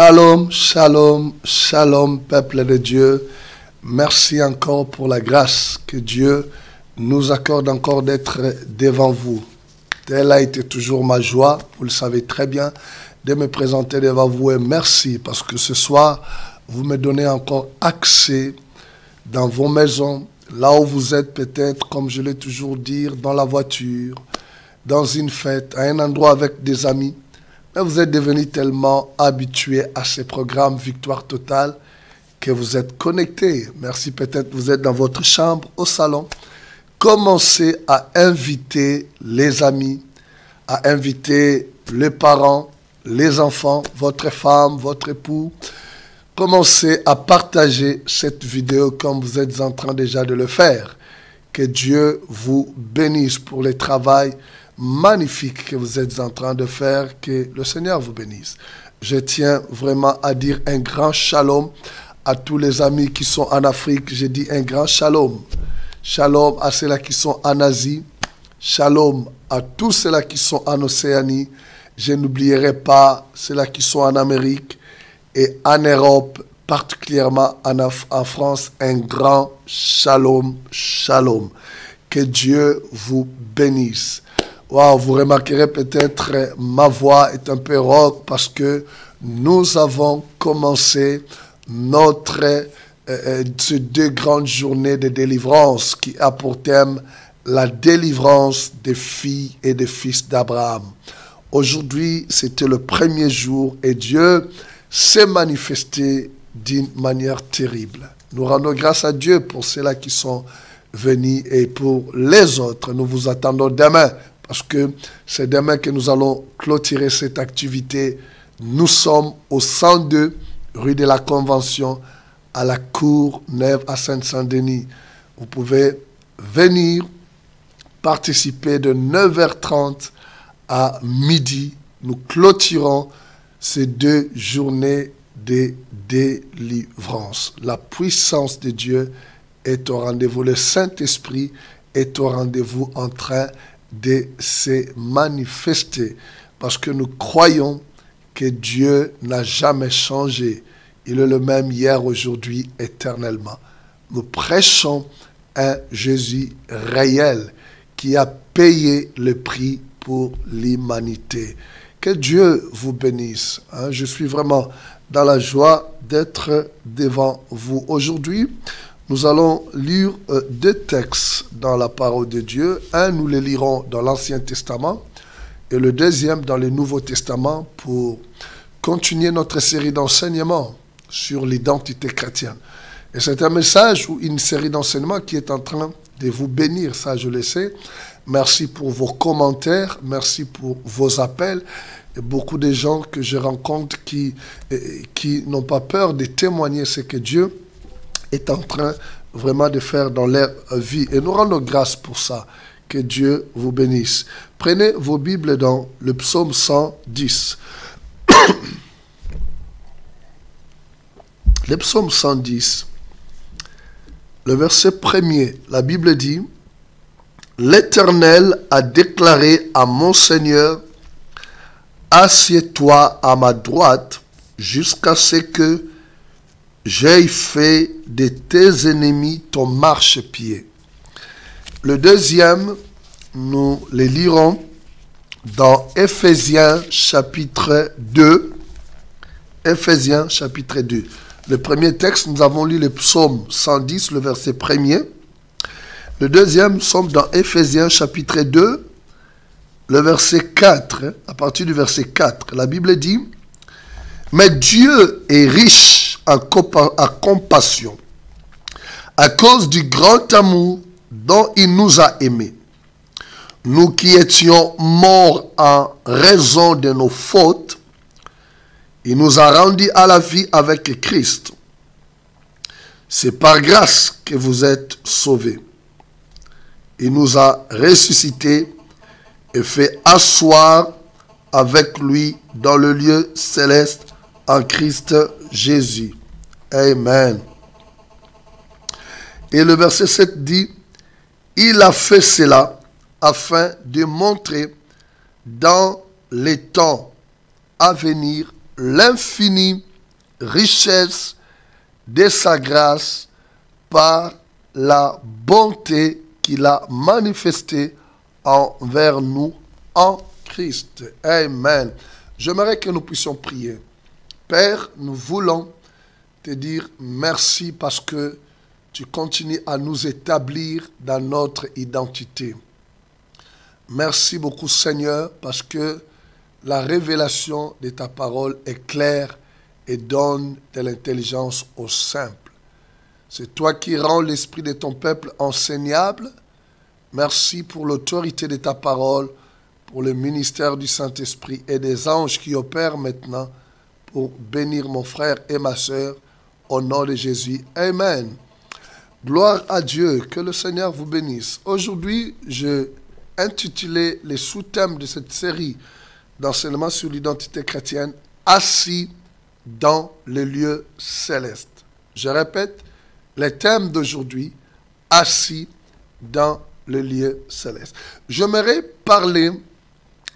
Shalom, shalom, shalom, peuple de Dieu. Merci encore pour la grâce que Dieu nous accorde encore d'être devant vous. Telle a été toujours ma joie, vous le savez très bien, de me présenter devant vous et merci parce que ce soir, vous me donnez encore accès dans vos maisons, là où vous êtes peut-être, comme je l'ai toujours dit, dans la voiture, dans une fête, à un endroit avec des amis vous êtes devenu tellement habitué à ces programmes Victoire Totale que vous êtes connecté. Merci, peut-être vous êtes dans votre chambre, au salon. Commencez à inviter les amis, à inviter les parents, les enfants, votre femme, votre époux. Commencez à partager cette vidéo comme vous êtes en train déjà de le faire. Que Dieu vous bénisse pour le travail magnifique que vous êtes en train de faire. Que le Seigneur vous bénisse. Je tiens vraiment à dire un grand shalom à tous les amis qui sont en Afrique. Je dis un grand shalom. Shalom à ceux-là qui sont en Asie. Shalom à tous ceux-là qui sont en Océanie. Je n'oublierai pas ceux-là qui sont en Amérique et en Europe, particulièrement en, en France. Un grand shalom, shalom. Que Dieu vous bénisse. Wow, vous remarquerez peut-être ma voix est un peu rauque parce que nous avons commencé notre euh, euh, ces deux grandes journées de délivrance qui a pour thème la délivrance des filles et des fils d'Abraham. Aujourd'hui, c'était le premier jour et Dieu s'est manifesté d'une manière terrible. Nous rendons grâce à Dieu pour ceux-là qui sont venus et pour les autres. Nous vous attendons demain parce que c'est demain que nous allons clôturer cette activité. Nous sommes au 102 rue de la Convention à la Cour Neuve à saint saint denis Vous pouvez venir participer de 9h30 à midi. Nous clôturons ces deux journées de délivrance. La puissance de Dieu est au rendez-vous. Le Saint-Esprit est au rendez-vous en train de se manifester parce que nous croyons que Dieu n'a jamais changé. Il est le même hier, aujourd'hui, éternellement. Nous prêchons un Jésus réel qui a payé le prix pour l'humanité. Que Dieu vous bénisse. Hein. Je suis vraiment dans la joie d'être devant vous aujourd'hui. Nous allons lire euh, deux textes dans la parole de Dieu. Un, nous les lirons dans l'Ancien Testament et le deuxième dans le Nouveau Testament pour continuer notre série d'enseignements sur l'identité chrétienne. Et c'est un message ou une série d'enseignements qui est en train de vous bénir, ça je le sais. Merci pour vos commentaires, merci pour vos appels. Et beaucoup de gens que je rencontre qui, euh, qui n'ont pas peur de témoigner ce que Dieu est en train vraiment de faire dans leur vie. Et nous rendons grâce pour ça. Que Dieu vous bénisse. Prenez vos Bibles dans le psaume 110. le psaume 110, le verset premier, la Bible dit, L'Éternel a déclaré à mon Seigneur, Assieds-toi à ma droite jusqu'à ce que j'ai fait de tes ennemis ton marchepied. Le deuxième, nous le lirons dans Ephésiens chapitre 2. Ephésiens chapitre 2. Le premier texte, nous avons lu le psaume 110, le verset premier. Le deuxième, nous sommes dans Ephésiens chapitre 2, le verset 4. À partir du verset 4, la Bible dit, Mais Dieu est riche à, compassion à cause du grand amour dont il nous a aimés. Nous qui étions morts en raison de nos fautes, il nous a rendus à la vie avec Christ. C'est par grâce que vous êtes sauvés. Il nous a ressuscités et fait asseoir avec lui dans le lieu céleste en Christ Jésus Amen. Et le verset 7 dit, il a fait cela afin de montrer dans les temps à venir l'infinie richesse de sa grâce par la bonté qu'il a manifestée envers nous en Christ. Amen. J'aimerais que nous puissions prier. Père, nous voulons te dire merci parce que tu continues à nous établir dans notre identité. Merci beaucoup Seigneur parce que la révélation de ta parole est claire et donne de l'intelligence au simple. C'est toi qui rends l'esprit de ton peuple enseignable. Merci pour l'autorité de ta parole, pour le ministère du Saint-Esprit et des anges qui opèrent maintenant pour bénir mon frère et ma sœur au nom de Jésus. Amen. Gloire à Dieu. Que le Seigneur vous bénisse. Aujourd'hui, je intitulé les sous-thèmes de cette série d'enseignements sur l'identité chrétienne assis dans le lieu céleste. Je répète, les thèmes d'aujourd'hui assis dans le lieu céleste. J'aimerais parler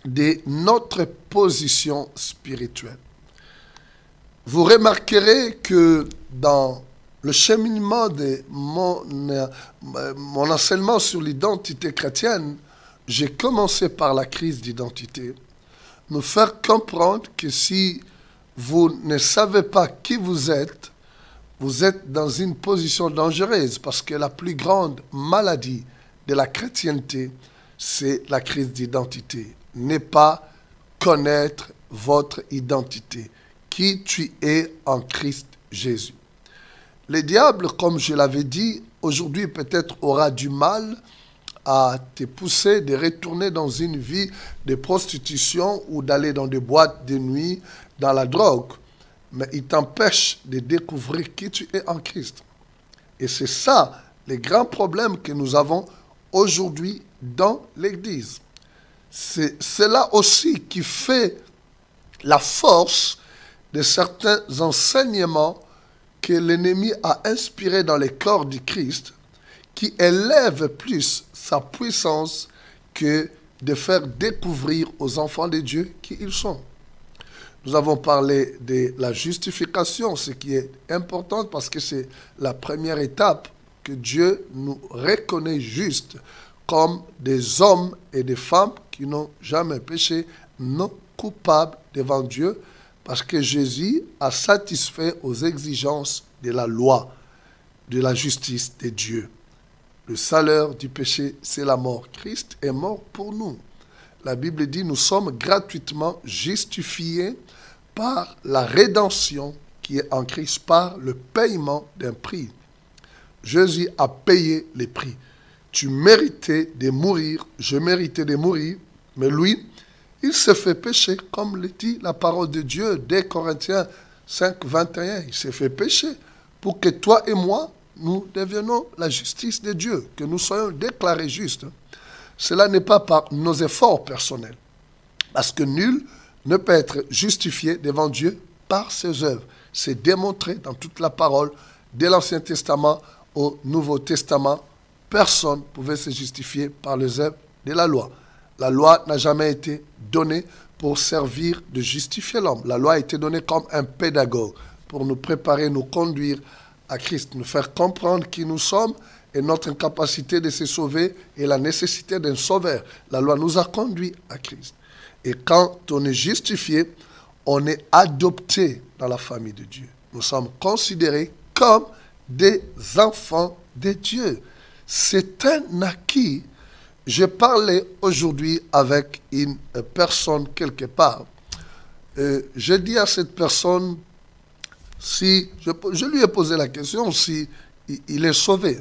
de notre position spirituelle vous remarquerez que dans le cheminement de euh, mon, enseignement sur l'identité chrétienne, j'ai commencé par la crise d'identité. me faire comprendre que si vous ne savez pas qui vous êtes, vous êtes dans une position dangereuse parce que la plus grande maladie de la chrétienté, c'est la crise d'identité. N'est pas connaître votre identité qui tu es en Christ Jésus. Le diable, comme je l'avais dit, aujourd'hui peut-être aura du mal à te pousser de retourner dans une vie de prostitution ou d'aller dans des boîtes de nuit, dans la drogue. Mais il t'empêche de découvrir qui tu es en Christ. Et c'est ça le grand problème que nous avons aujourd'hui dans l'Église. C'est cela aussi qui fait la force de certains enseignements que l'ennemi a inspirés dans les corps du Christ, qui élèvent plus sa puissance que de faire découvrir aux enfants de Dieu qui ils sont. Nous avons parlé de la justification, ce qui est important parce que c'est la première étape que Dieu nous reconnaît juste comme des hommes et des femmes qui n'ont jamais péché, non coupables devant Dieu, parce que Jésus a satisfait aux exigences de la loi, de la justice de Dieu. Le salaire du péché, c'est la mort. Christ est mort pour nous. La Bible dit, nous sommes gratuitement justifiés par la rédemption qui est en Christ, par le paiement d'un prix. Jésus a payé les prix. Tu méritais de mourir, je méritais de mourir, mais lui, il se fait pécher, comme le dit la parole de Dieu dès Corinthiens 5, 21. Il s'est fait pécher pour que toi et moi, nous devenons la justice de Dieu, que nous soyons déclarés justes. Cela n'est pas par nos efforts personnels, parce que nul ne peut être justifié devant Dieu par ses œuvres. C'est démontré dans toute la parole, dès l'Ancien Testament au Nouveau Testament. Personne ne pouvait se justifier par les œuvres de la loi. La loi n'a jamais été donnée pour servir de justifier l'homme. La loi a été donnée comme un pédagogue pour nous préparer, nous conduire à Christ, nous faire comprendre qui nous sommes et notre incapacité de se sauver et la nécessité d'un sauveur. La loi nous a conduits à Christ. Et quand on est justifié, on est adopté dans la famille de Dieu. Nous sommes considérés comme des enfants de Dieu. C'est un acquis j'ai parlé aujourd'hui avec une personne quelque part. J'ai dit à cette personne, si je, lui ai posé la question si il, est sauvé.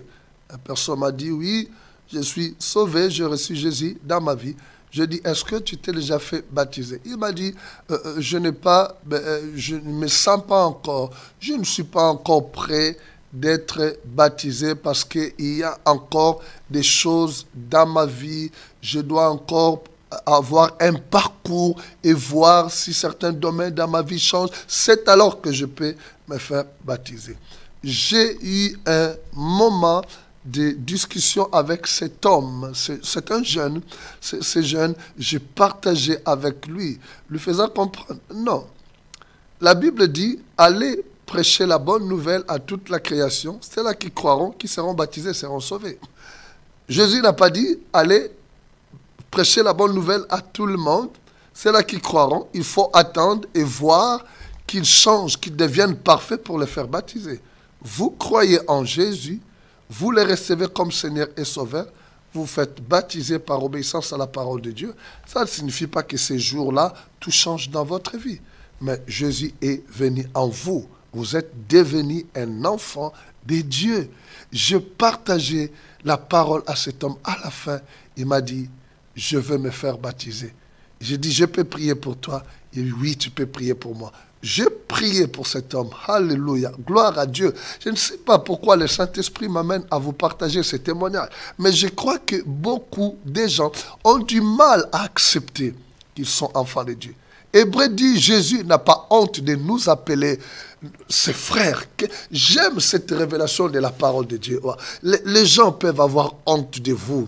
La personne m'a dit oui, je suis sauvé, j'ai reçu Jésus dans ma vie. Je dis est-ce que tu t'es déjà fait baptiser Il m'a dit euh, euh, je n'ai pas, ben, euh, je ne me sens pas encore, je ne suis pas encore prêt d'être baptisé parce qu'il y a encore des choses dans ma vie. Je dois encore avoir un parcours et voir si certains domaines dans ma vie changent. C'est alors que je peux me faire baptiser. J'ai eu un moment de discussion avec cet homme. C'est un jeune. C'est jeune. J'ai partagé avec lui, lui faisant comprendre. Non. La Bible dit, allez prêcher la bonne nouvelle à toute la création. C'est là qui croiront, qui seront baptisés, seront sauvés. Jésus n'a pas dit allez prêcher la bonne nouvelle à tout le monde. C'est là qui croiront. Il faut attendre et voir qu'ils changent, qu'ils deviennent parfaits pour les faire baptiser. Vous croyez en Jésus, vous les recevez comme Seigneur et Sauveur, vous faites baptiser par obéissance à la parole de Dieu. Ça ne signifie pas que ces jours-là, tout change dans votre vie. Mais Jésus est venu en vous. Vous êtes devenu un enfant de Dieu. Je partageais la parole à cet homme. À la fin, il m'a dit, je veux me faire baptiser. J'ai dit, je peux prier pour toi. Il dit, oui, tu peux prier pour moi. Je prié pour cet homme. Alléluia. Gloire à Dieu. Je ne sais pas pourquoi le Saint-Esprit m'amène à vous partager ces témoignages. Mais je crois que beaucoup de gens ont du mal à accepter qu'ils sont enfants de Dieu. Hébreu dit Jésus n'a pas honte de nous appeler ses frères. J'aime cette révélation de la parole de Dieu. Les gens peuvent avoir honte de vous.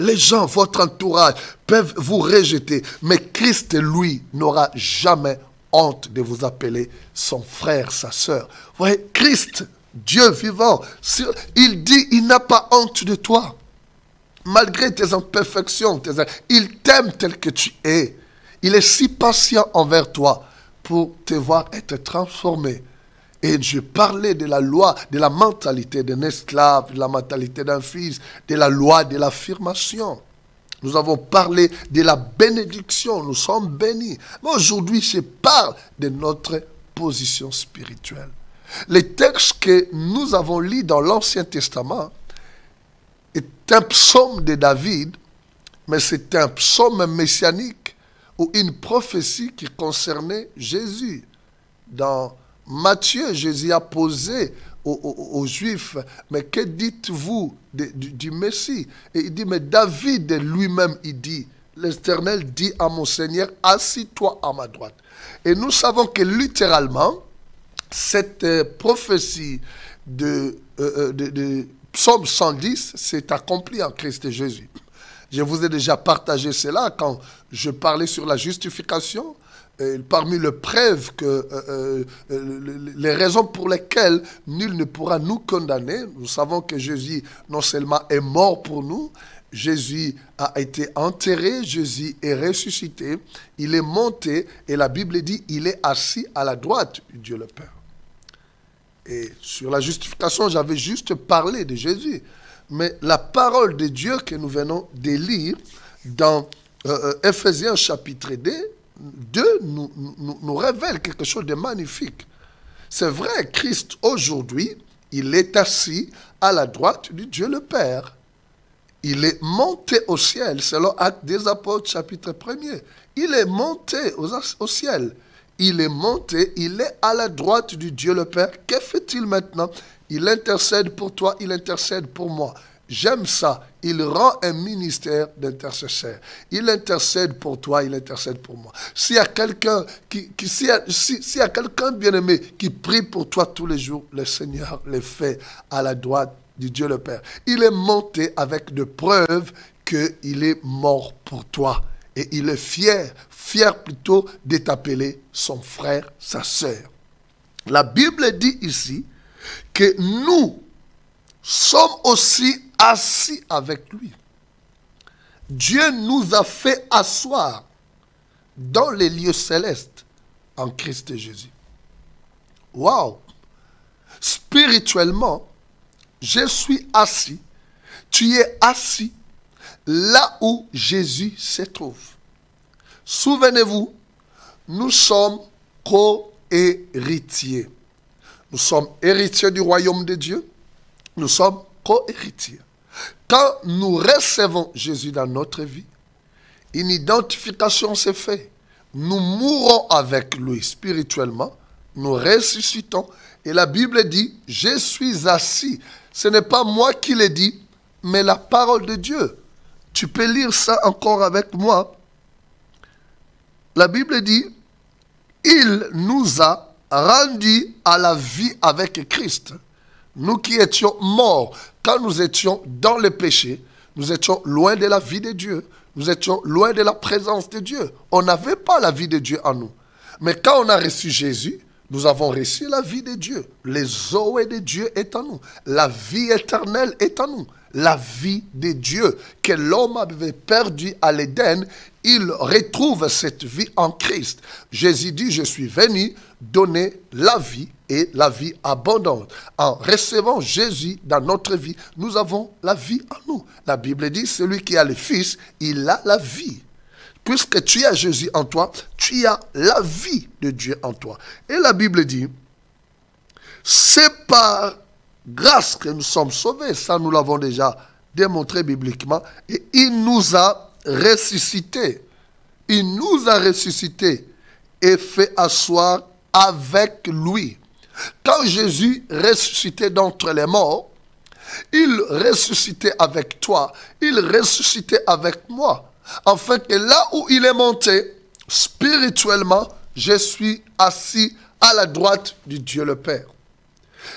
Les gens, votre entourage, peuvent vous rejeter. Mais Christ, lui, n'aura jamais honte de vous appeler son frère, sa sœur. Vous voyez, Christ, Dieu vivant, il dit, il n'a pas honte de toi. Malgré tes imperfections, il t'aime tel que tu es. Il est si patient envers toi pour te voir être transformé. Et je parlais de la loi, de la mentalité d'un esclave, de la mentalité d'un fils, de la loi de l'affirmation. Nous avons parlé de la bénédiction, nous sommes bénis. Mais aujourd'hui, je parle de notre position spirituelle. Les textes que nous avons lus dans l'Ancien Testament est un psaume de David, mais c'est un psaume messianique ou une prophétie qui concernait Jésus. Dans Matthieu, Jésus a posé aux, Juifs, mais que dites-vous du, Messie Et il dit, mais David lui-même, il dit, l'Éternel dit à mon Seigneur, assis-toi à ma droite. Et nous savons que littéralement, cette euh, prophétie euh, euh, de, de Psaume 110 s'est accomplie en Christ Jésus. Je vous ai déjà partagé cela quand je parlais sur la justification. parmi les preuves que euh, euh, euh, les raisons pour lesquelles nul ne pourra nous condamner, nous savons que Jésus non seulement est mort pour nous, Jésus a été enterré, Jésus est ressuscité, il est monté et la Bible dit il est assis à la droite du Dieu le Père. Et sur la justification, j'avais juste parlé de Jésus mais la parole de Dieu que nous venons de lire dans euh, euh, Ephésiens chapitre 2, nous, révèle quelque chose de magnifique. C'est vrai, Christ aujourd'hui, il est assis à la droite du Dieu le Père. Il est monté au ciel, selon Acte des Apôtres, chapitre 1er. Il est monté au ciel. Il est monté, il est à la droite du Dieu le Père. Que fait-il maintenant il intercède pour toi, il intercède pour moi. J'aime ça. Il rend un ministère d'intercesseur. Il intercède pour toi, il intercède pour moi. S'il y a quelqu'un qui, a quelqu'un bien-aimé qui prie pour toi tous les jours, le Seigneur le fait à la droite du Dieu le Père. Il est monté avec de preuves qu'il est mort pour toi. Et il est fier, fier plutôt d'être appelé son frère, sa sœur. La Bible dit ici, que nous sommes aussi assis avec lui. Dieu nous a fait asseoir dans les lieux célestes en Christ Jésus. Wow! Spirituellement, je suis assis, tu es assis là où Jésus se trouve. Souvenez-vous, nous sommes co-héritiers. Nous sommes héritiers du royaume de Dieu. Nous sommes co-héritiers. Quand nous recevons Jésus dans notre vie, une identification s'est faite. Nous mourons avec lui spirituellement. Nous ressuscitons. Et la Bible dit, je suis assis. Ce n'est pas moi qui le dis, mais la parole de Dieu. Tu peux lire ça encore avec moi. La Bible dit, il nous a Rendu à la vie avec Christ. Nous qui étions morts, quand nous étions dans le péché, nous étions loin de la vie de Dieu. Nous étions loin de la présence de Dieu. On n'avait pas la vie de Dieu en nous. Mais quand on a reçu Jésus, nous avons reçu la vie de Dieu. Les zoé de Dieu est en nous. La vie éternelle est en nous la vie de Dieu que l'homme avait perdu à l'Éden, il retrouve cette vie en Christ. Jésus dit, je suis venu donner la vie et la vie abondante. En recevant Jésus dans notre vie, nous avons la vie en nous. La Bible dit, celui qui a le Fils, il a la vie. Puisque tu as Jésus en toi, tu as la vie de Dieu en toi. Et la Bible dit, c'est par grâce que nous sommes sauvés. Ça, nous l'avons déjà démontré bibliquement. Et il nous a ressuscités. Il nous a ressuscités et fait asseoir avec lui. Quand Jésus ressuscitait d'entre les morts, il ressuscitait avec toi, il ressuscitait avec moi. En que là où il est monté, spirituellement, je suis assis à la droite du Dieu le Père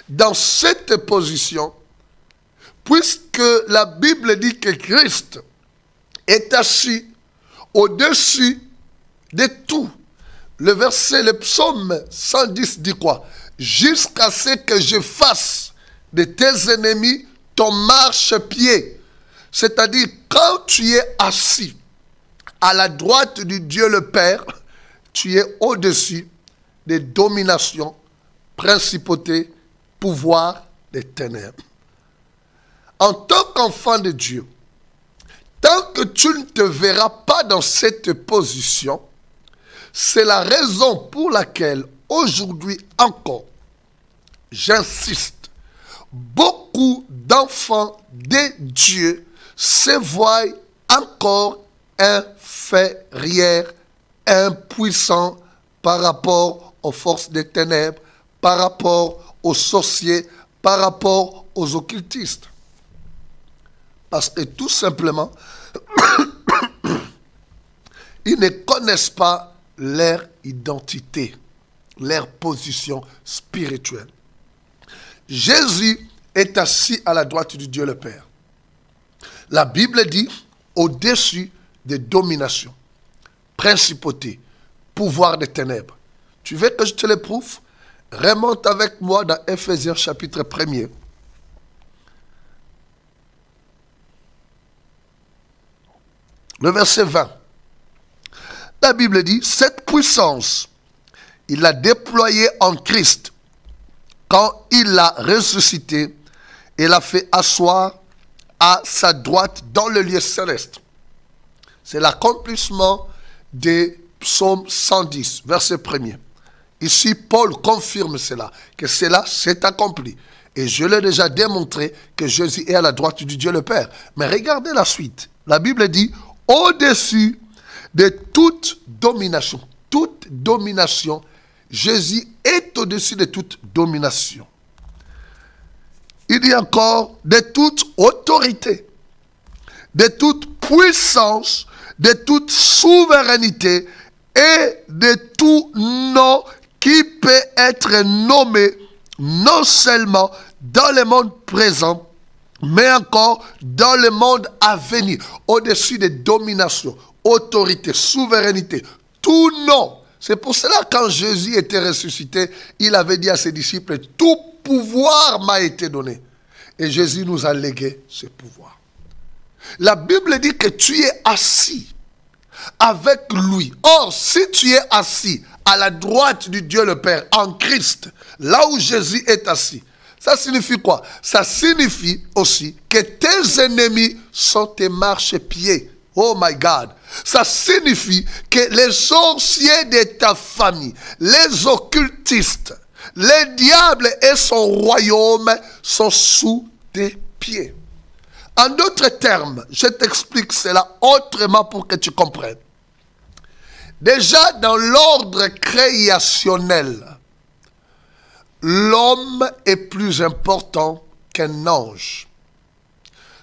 dans cette position, puisque la Bible dit que Christ est assis au-dessus de tout. Le verset, le psaume 110 dit quoi Jusqu'à ce que je fasse de tes ennemis ton marche-pied. C'est-à-dire, quand tu es assis à la droite du Dieu le Père, tu es au-dessus des dominations, principautés, pouvoir des ténèbres. En tant qu'enfant de Dieu, tant que tu ne te verras pas dans cette position, c'est la raison pour laquelle aujourd'hui encore, j'insiste, beaucoup d'enfants de Dieu se voient encore inférieurs, impuissants par rapport aux forces des ténèbres, par rapport aux sorciers, par rapport aux occultistes. Parce que tout simplement, ils ne connaissent pas leur identité, leur position spirituelle. Jésus est assis à la droite du Dieu le Père. La Bible dit au-dessus des dominations, principautés, pouvoir des ténèbres. Tu veux que je te prouve Remonte avec moi dans Ephésiens chapitre 1er. Le verset 20. La Bible dit, cette puissance, il l'a déployée en Christ quand il l'a ressuscité et l'a fait asseoir à sa droite dans le lieu céleste. C'est l'accomplissement des psaumes 110, verset 1er. Ici, Paul confirme cela, que cela s'est accompli. Et je l'ai déjà démontré que Jésus est à la droite du Dieu le Père. Mais regardez la suite. La Bible dit, au-dessus de toute domination, toute domination, Jésus est au-dessus de toute domination. Il dit encore de toute autorité, de toute puissance, de toute souveraineté et de tout nom qui peut être nommé non seulement dans le monde présent, mais encore dans le monde à venir, au-dessus des dominations, autorités, souveraineté, tout nom. C'est pour cela quand Jésus était ressuscité, il avait dit à ses disciples, tout pouvoir m'a été donné. Et Jésus nous a légué ce pouvoir. La Bible dit que tu es assis avec lui. Or, si tu es assis à la droite du Dieu le Père, en Christ, là où Jésus est assis. Ça signifie quoi Ça signifie aussi que tes ennemis sont tes marchepieds. Oh my God. Ça signifie que les sorciers de ta famille, les occultistes, les diables et son royaume sont sous tes pieds. En d'autres termes, je t'explique cela autrement pour que tu comprennes. Déjà dans l'ordre créationnel, l'homme est plus important qu'un ange.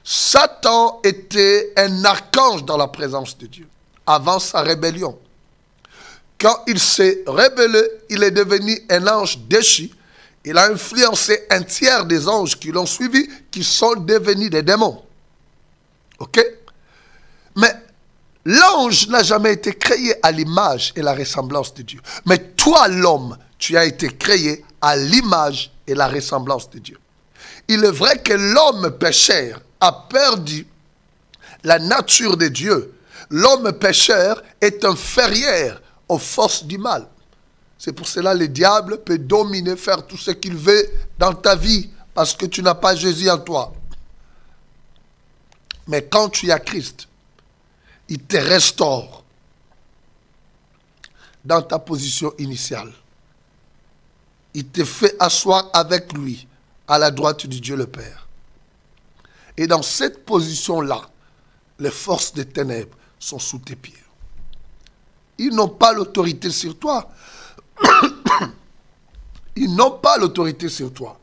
Satan était un archange dans la présence de Dieu avant sa rébellion. Quand il s'est rébellé, il est devenu un ange déchu. Il a influencé un tiers des anges qui l'ont suivi, qui sont devenus des démons. OK Mais L'ange n'a jamais été créé à l'image et la ressemblance de Dieu. Mais toi, l'homme, tu as été créé à l'image et la ressemblance de Dieu. Il est vrai que l'homme pécheur a perdu la nature de Dieu. L'homme pécheur est inférieur aux forces du mal. C'est pour cela que le diable peut dominer, faire tout ce qu'il veut dans ta vie parce que tu n'as pas Jésus en toi. Mais quand tu as Christ, il te restaure dans ta position initiale. Il te fait asseoir avec lui à la droite du Dieu le Père. Et dans cette position-là, les forces des ténèbres sont sous tes pieds. Ils n'ont pas l'autorité sur toi. Ils n'ont pas l'autorité sur toi.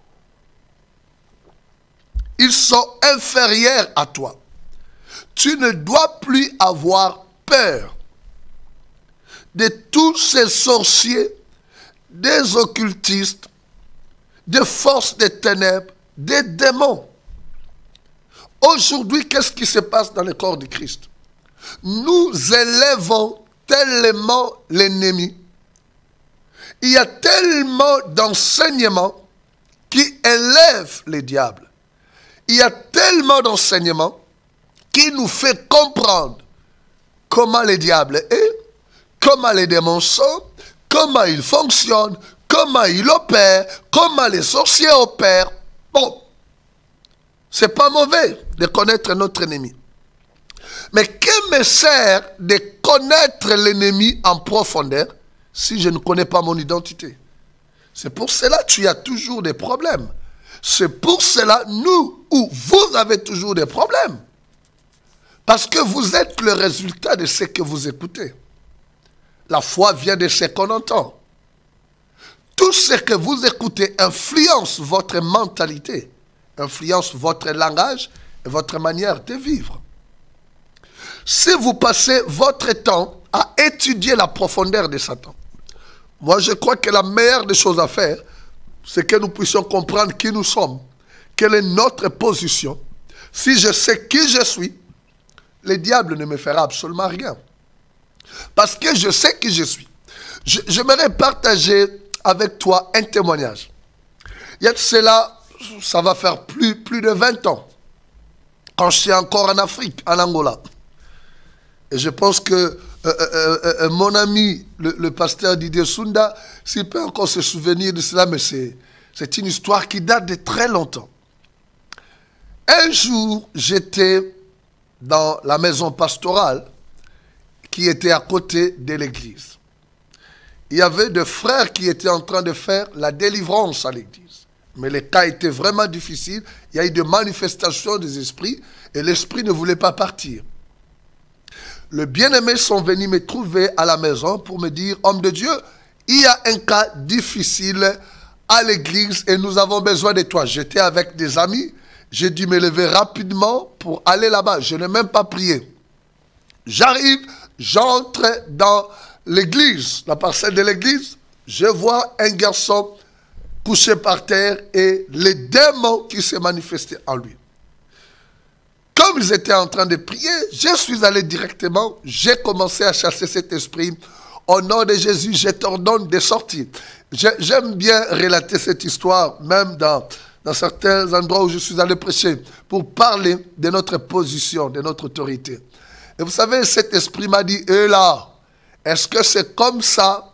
Ils sont inférieurs à toi tu ne dois plus avoir peur de tous ces sorciers, des occultistes, des forces des ténèbres, des démons. Aujourd'hui, qu'est-ce qui se passe dans le corps du Christ Nous élèvons tellement l'ennemi. Il y a tellement d'enseignements qui élèvent les diables. Il y a tellement d'enseignements qui nous fait comprendre comment le diable est, comment les démons sont, comment ils fonctionnent, comment ils opèrent, comment les sorciers opèrent. Bon, c'est pas mauvais de connaître notre ennemi. Mais que me sert de connaître l'ennemi en profondeur si je ne connais pas mon identité C'est pour cela que tu as toujours des problèmes. C'est pour cela, nous, ou vous avez toujours des problèmes. Parce que vous êtes le résultat de ce que vous écoutez. La foi vient de ce qu'on entend. Tout ce que vous écoutez influence votre mentalité, influence votre langage et votre manière de vivre. Si vous passez votre temps à étudier la profondeur de Satan, moi je crois que la meilleure des choses à faire, c'est que nous puissions comprendre qui nous sommes, quelle est notre position. Si je sais qui je suis, le diable ne me fera absolument rien. Parce que je sais qui je suis. J'aimerais partager avec toi un témoignage. Il y a de cela, ça va faire plus, plus de 20 ans, quand je suis encore en Afrique, en Angola. Et je pense que euh, euh, euh, mon ami, le, pasteur Didier Sunda, s'il peut encore se souvenir de cela, mais c'est une histoire qui date de très longtemps. Un jour, j'étais dans la maison pastorale qui était à côté de l'église. Il y avait des frères qui étaient en train de faire la délivrance à l'église. Mais le cas était vraiment difficile. Il y a eu des manifestations des esprits et l'esprit ne voulait pas partir. Le bien-aimé sont venus me trouver à la maison pour me dire, homme de Dieu, il y a un cas difficile à l'église et nous avons besoin de toi. J'étais avec des amis j'ai dû me lever rapidement pour aller là-bas. Je n'ai même pas prié. J'arrive, j'entre dans l'église, la parcelle de l'église. Je vois un garçon couché par terre et les démons qui se manifestaient en lui. Comme ils étaient en train de prier, je suis allé directement, j'ai commencé à chasser cet esprit. Au nom de Jésus, je t'ordonne de sortir. J'aime bien relater cette histoire, même dans dans certains endroits où je suis allé prêcher, pour parler de notre position, de notre autorité. Et vous savez, cet esprit m'a dit, là, est-ce que c'est comme ça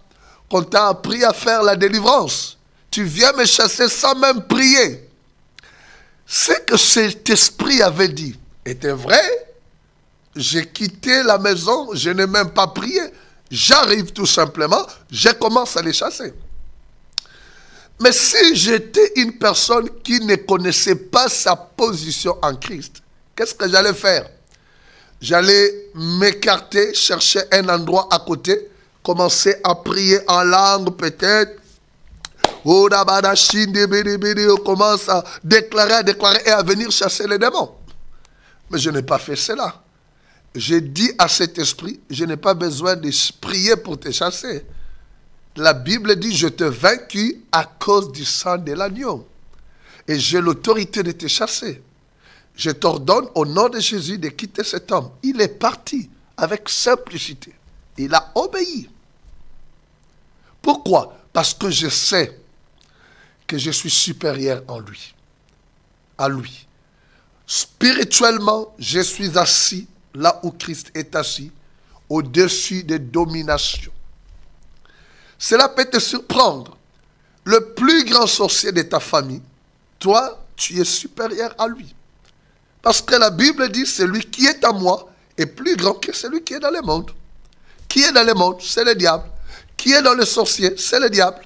qu'on t'a appris à faire la délivrance Tu viens me chasser sans même prier. Ce que cet esprit avait dit était vrai. J'ai quitté la maison, je n'ai même pas prié. J'arrive tout simplement, je commence à les chasser. Mais si j'étais une personne qui ne connaissait pas sa position en Christ, qu'est-ce que j'allais faire J'allais m'écarter, chercher un endroit à côté, commencer à prier en langue peut-être. On commence à déclarer, à déclarer et à venir chasser les démons. Mais je n'ai pas fait cela. J'ai dit à cet esprit, je n'ai pas besoin de prier pour te chasser la Bible dit, je t'ai vaincu à cause du sang de l'agneau. Et j'ai l'autorité de te chasser. Je t'ordonne au nom de Jésus de quitter cet homme. Il est parti avec simplicité. Il a obéi. Pourquoi Parce que je sais que je suis supérieur en lui, à lui. Spirituellement, je suis assis là où Christ est assis, au-dessus des dominations cela peut te surprendre. Le plus grand sorcier de ta famille, toi, tu es supérieur à lui. Parce que la Bible dit, celui qui est à moi est plus grand que celui qui est dans le monde. Qui est dans le monde, c'est le diable. Qui est dans le sorcier, c'est le diable.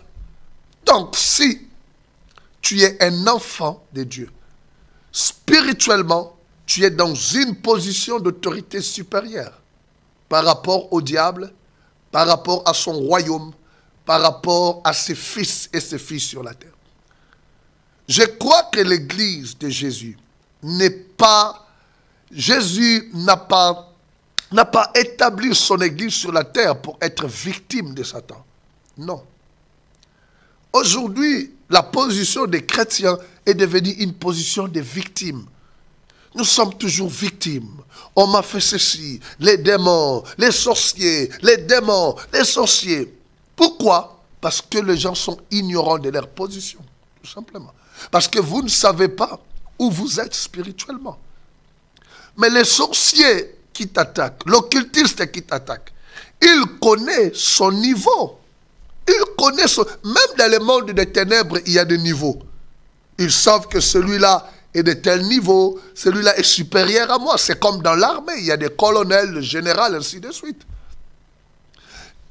Donc, si tu es un enfant de Dieu, spirituellement, tu es dans une position d'autorité supérieure par rapport au diable, par rapport à son royaume, par rapport à ses fils et ses filles sur la terre. Je crois que l'Église de Jésus n'est pas... Jésus n'a pas, n'a pas établi son Église sur la terre pour être victime de Satan. Non. Aujourd'hui, la position des chrétiens est devenue une position de victime. Nous sommes toujours victimes. On m'a fait ceci, les démons, les sorciers, les démons, les sorciers. Pourquoi Parce que les gens sont ignorants de leur position, tout simplement. Parce que vous ne savez pas où vous êtes spirituellement. Mais les sorciers qui t'attaquent, l'occultiste qui t'attaque, il connaît son niveau. Il connaît Même dans le monde des ténèbres, il y a des niveaux. Ils savent que celui-là est de tel niveau, celui-là est supérieur à moi. C'est comme dans l'armée, il y a des colonels, des généraux, ainsi de suite.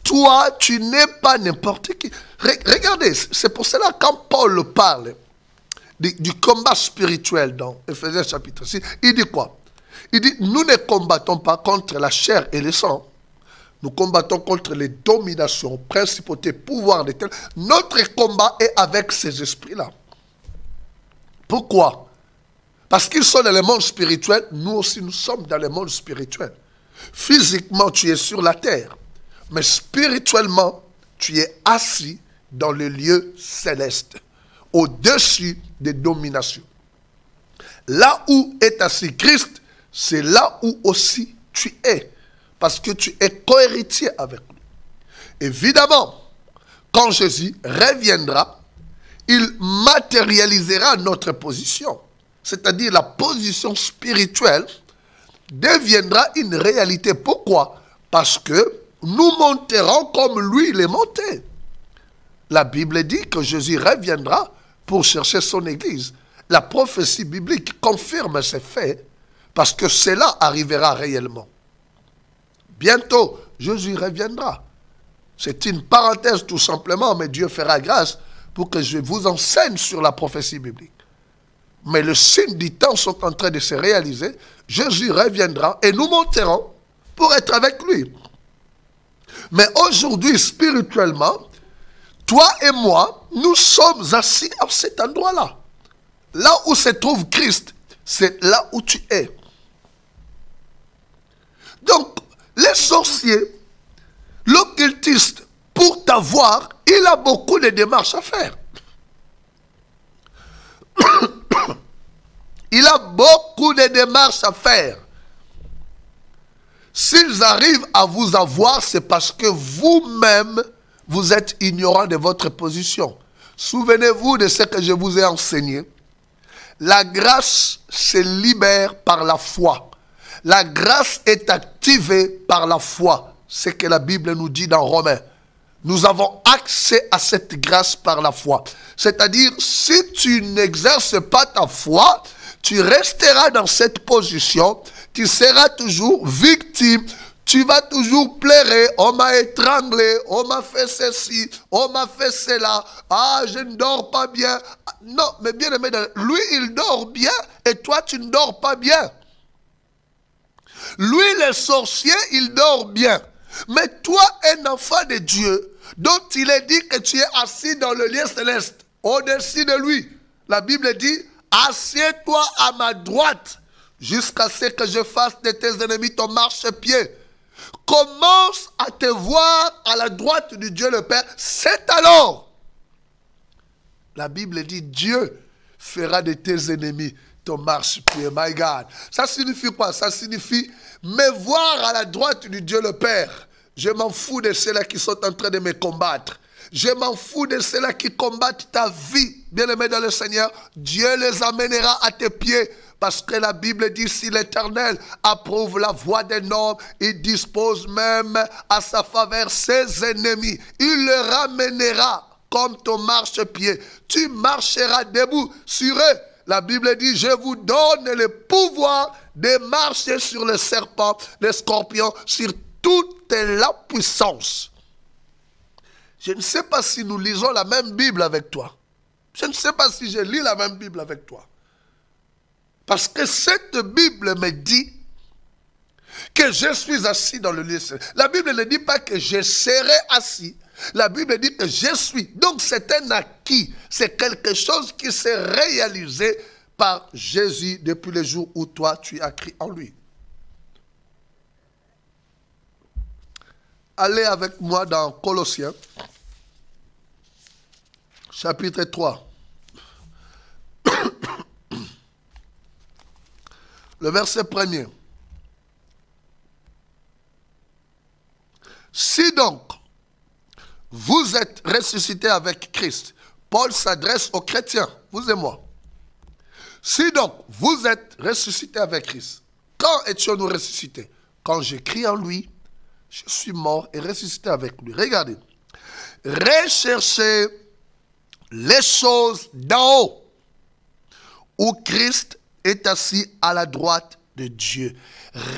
Toi, tu n'es pas n'importe qui. regardez, c'est pour cela quand Paul parle du, combat spirituel dans Ephésiens chapitre 6, il dit quoi Il dit, nous ne combattons pas contre la chair et le sang. Nous combattons contre les dominations, principautés, pouvoirs de terre. Notre combat est avec ces esprits-là. Pourquoi Parce qu'ils sont dans le monde spirituel, nous aussi nous sommes dans le monde spirituel. Physiquement, tu es sur la terre. Mais spirituellement, tu es assis dans le lieu céleste, au-dessus des dominations. Là où est assis Christ, c'est là où aussi tu es, parce que tu es cohéritier avec lui. Évidemment, quand Jésus reviendra, il matérialisera notre position, c'est-à-dire la position spirituelle deviendra une réalité. Pourquoi Parce que nous monterons comme lui, les est monté. La Bible dit que Jésus reviendra pour chercher son Église. La prophétie biblique confirme ces faits parce que cela arrivera réellement. Bientôt, Jésus reviendra. C'est une parenthèse tout simplement, mais Dieu fera grâce pour que je vous enseigne sur la prophétie biblique. Mais le signe du temps sont en train de se réaliser. Jésus reviendra et nous monterons pour être avec lui. Mais aujourd'hui, spirituellement, toi et moi, nous sommes assis à cet endroit-là. Là où se trouve Christ, c'est là où tu es. Donc, les sorciers, l'occultiste, pour t'avoir, il a beaucoup de démarches à faire. il a beaucoup de démarches à faire. S'ils arrivent à vous avoir, c'est parce que vous-même, vous êtes ignorant de votre position. Souvenez-vous de ce que je vous ai enseigné. La grâce se libère par la foi. La grâce est activée par la foi. C'est ce que la Bible nous dit dans Romains. Nous avons accès à cette grâce par la foi. C'est-à-dire, si tu n'exerces pas ta foi, tu resteras dans cette position tu seras toujours victime. Tu vas toujours pleurer. On m'a étranglé. On m'a fait ceci. On m'a fait cela. Ah, je ne dors pas bien. Non, mais bien aimé, lui, il dort bien et toi, tu ne dors pas bien. Lui, le sorcier, il dort bien. Mais toi, un enfant de Dieu, dont il est dit que tu es assis dans le lieu céleste, au-dessus de lui, la Bible dit, assieds-toi à ma droite jusqu'à ce que je fasse de tes ennemis ton marchepied. Commence à te voir à la droite du Dieu le Père. C'est alors. La Bible dit Dieu fera de tes ennemis ton marche-pied. My God. Ça signifie quoi Ça signifie me voir à la droite du Dieu le Père. Je m'en fous de ceux-là qui sont en train de me combattre. Je m'en fous de ceux-là qui combattent ta vie. Bien-aimé dans le Seigneur, Dieu les amènera à tes pieds parce que la Bible dit, si l'Éternel approuve la voie des homme, il dispose même à sa faveur ses ennemis. Il les ramènera comme ton marche-pied. Tu marcheras debout sur eux. La Bible dit, je vous donne le pouvoir de marcher sur les serpents, les scorpions, sur toute la puissance. Je ne sais pas si nous lisons la même Bible avec toi. Je ne sais pas si je lis la même Bible avec toi. Parce que cette Bible me dit que je suis assis dans le lieu La Bible ne dit pas que je serai assis. La Bible dit que je suis. Donc c'est un acquis. C'est quelque chose qui s'est réalisé par Jésus depuis le jour où toi tu as crié en lui. Allez avec moi dans Colossiens, chapitre 3. le verset premier. Si donc vous êtes ressuscité avec Christ, Paul s'adresse aux chrétiens, vous et moi. Si donc vous êtes ressuscité avec Christ, quand étions-nous ressuscités Quand j'écris en lui, je suis mort et ressuscité avec lui. Regardez. Recherchez les choses d'en haut, où Christ est assis à la droite de Dieu.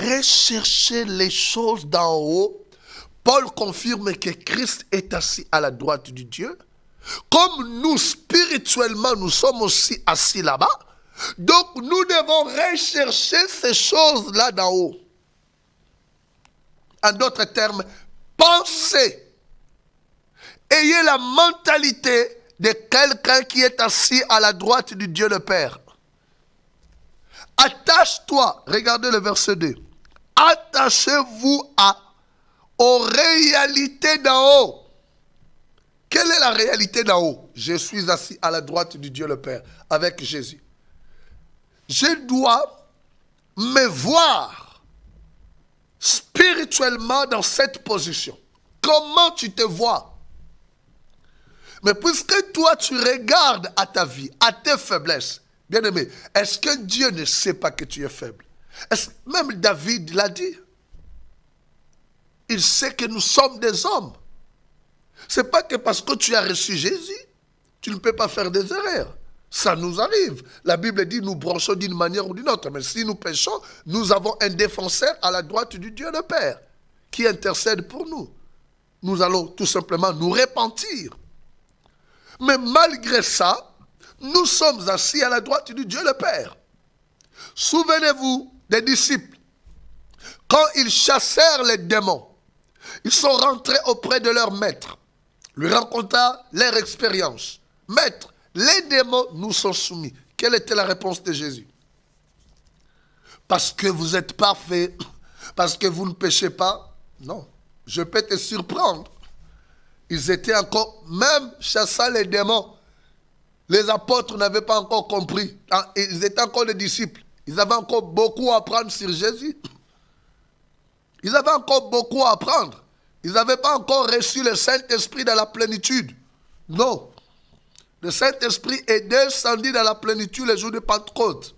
Recherchez les choses d'en haut. Paul confirme que Christ est assis à la droite de Dieu. Comme nous, spirituellement, nous sommes aussi assis là-bas. Donc, nous devons rechercher ces choses-là d'en haut. En d'autres termes, pensez. Ayez la mentalité de quelqu'un qui est assis à la droite du Dieu le Père. Attache-toi, regardez le verset 2. Attachez-vous à, aux réalités d'en haut. Quelle est la réalité d'en haut Je suis assis à la droite du Dieu le Père avec Jésus. Je dois me voir spirituellement dans cette position. Comment tu te vois Mais puisque toi tu regardes à ta vie, à tes faiblesses, Bien-aimé, est-ce que Dieu ne sait pas que tu es faible Même David l'a dit. Il sait que nous sommes des hommes. n'est pas que parce que tu as reçu Jésus, tu ne peux pas faire des erreurs. Ça nous arrive. La Bible dit nous branchons d'une manière ou d'une autre. Mais si nous péchons, nous avons un défenseur à la droite du Dieu le Père qui intercède pour nous. Nous allons tout simplement nous repentir. Mais malgré ça, nous sommes assis à la droite du Dieu le Père. Souvenez-vous des disciples. Quand ils chassèrent les démons, ils sont rentrés auprès de leur maître. Lui raconta leur expérience. Maître, les démons nous sont soumis. Quelle était la réponse de Jésus Parce que vous êtes parfaits, parce que vous ne péchez pas. Non, je peux te surprendre. Ils étaient encore, même chassant les démons, les apôtres n'avaient pas encore compris. Ah, ils étaient encore des disciples. Ils avaient encore beaucoup à apprendre sur Jésus. Ils avaient encore beaucoup à apprendre. Ils n'avaient pas encore reçu le Saint-Esprit dans la plénitude. Non. Le Saint-Esprit est descendu dans la plénitude le jour de Pentecôte.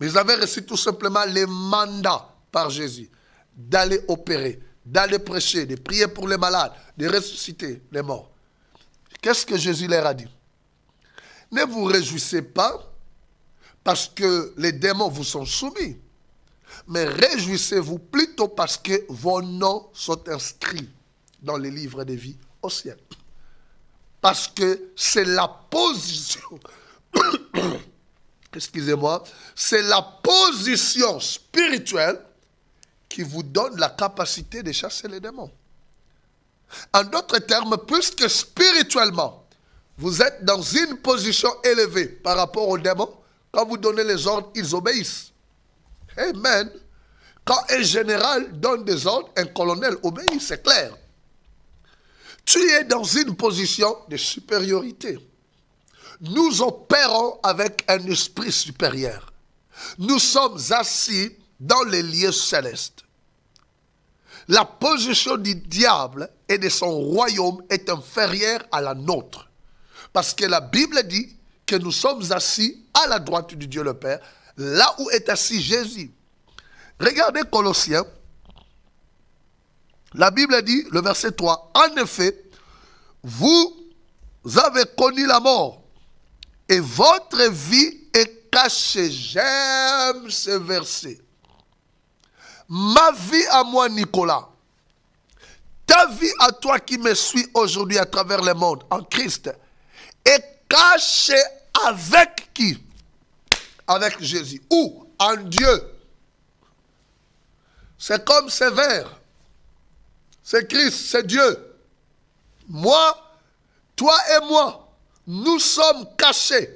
Mais ils avaient reçu tout simplement les mandats par Jésus d'aller opérer, d'aller prêcher, de prier pour les malades, de ressusciter les morts. Qu'est-ce que Jésus leur a dit ne vous réjouissez pas parce que les démons vous sont soumis, mais réjouissez-vous plutôt parce que vos noms sont inscrits dans les livres de vie au ciel. Parce que c'est la position, excusez-moi, c'est la position spirituelle qui vous donne la capacité de chasser les démons. En d'autres termes, plus que spirituellement, vous êtes dans une position élevée par rapport aux démons. Quand vous donnez les ordres, ils obéissent. Amen. Quand un général donne des ordres, un colonel obéit, c'est clair. Tu es dans une position de supériorité. Nous opérons avec un esprit supérieur. Nous sommes assis dans les lieux célestes. La position du diable et de son royaume est inférieure à la nôtre. Parce que la Bible dit que nous sommes assis à la droite du Dieu le Père, là où est assis Jésus. Regardez Colossiens. La Bible dit, le verset 3, En effet, vous avez connu la mort et votre vie est cachée. J'aime ce verset. Ma vie à moi, Nicolas. Ta vie à toi qui me suis aujourd'hui à travers le monde, en Christ, et caché avec qui Avec Jésus. Ou en Dieu. C'est comme ces vers. C'est Christ, c'est Dieu. Moi, toi et moi, nous sommes cachés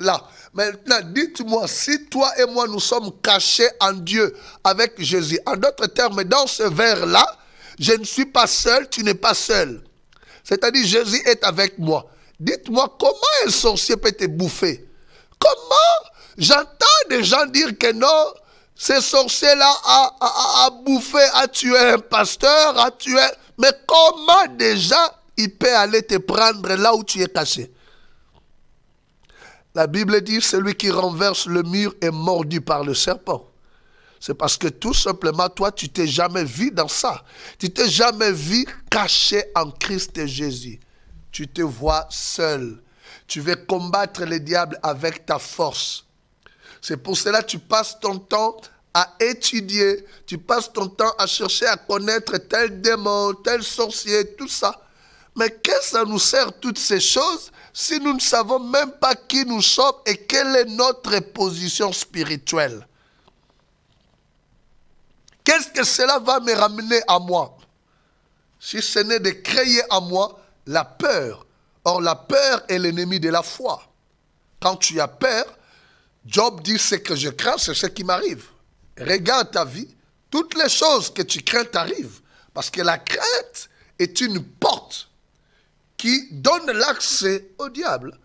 là. Maintenant, dites-moi si toi et moi, nous sommes cachés en Dieu avec Jésus. En d'autres termes, dans ce vers-là, je ne suis pas seul, tu n'es pas seul. C'est-à-dire, Jésus est avec moi. Dites-moi, comment un sorcier peut te bouffer Comment j'entends des gens dire que non, ce sorcier-là a, a, bouffé, a tué un pasteur, a tué... Mais comment déjà il peut aller te prendre là où tu es caché La Bible dit, celui qui renverse le mur est mordu par le serpent. C'est parce que tout simplement, toi, tu t'es jamais vu dans ça. Tu t'es jamais vu caché en Christ Jésus tu te vois seul. Tu veux combattre le diable avec ta force. C'est pour cela que tu passes ton temps à étudier, tu passes ton temps à chercher à connaître tel démon, tel sorcier, tout ça. Mais qu'est-ce que ça nous sert toutes ces choses si nous ne savons même pas qui nous sommes et quelle est notre position spirituelle Qu'est-ce que cela va me ramener à moi Si ce n'est de créer à moi la peur. Or, la peur est l'ennemi de la foi. Quand tu as peur, Job dit ce que je crains, c'est ce qui m'arrive. Regarde ta vie, toutes les choses que tu crains t'arrivent. Parce que la crainte est une porte qui donne l'accès au diable.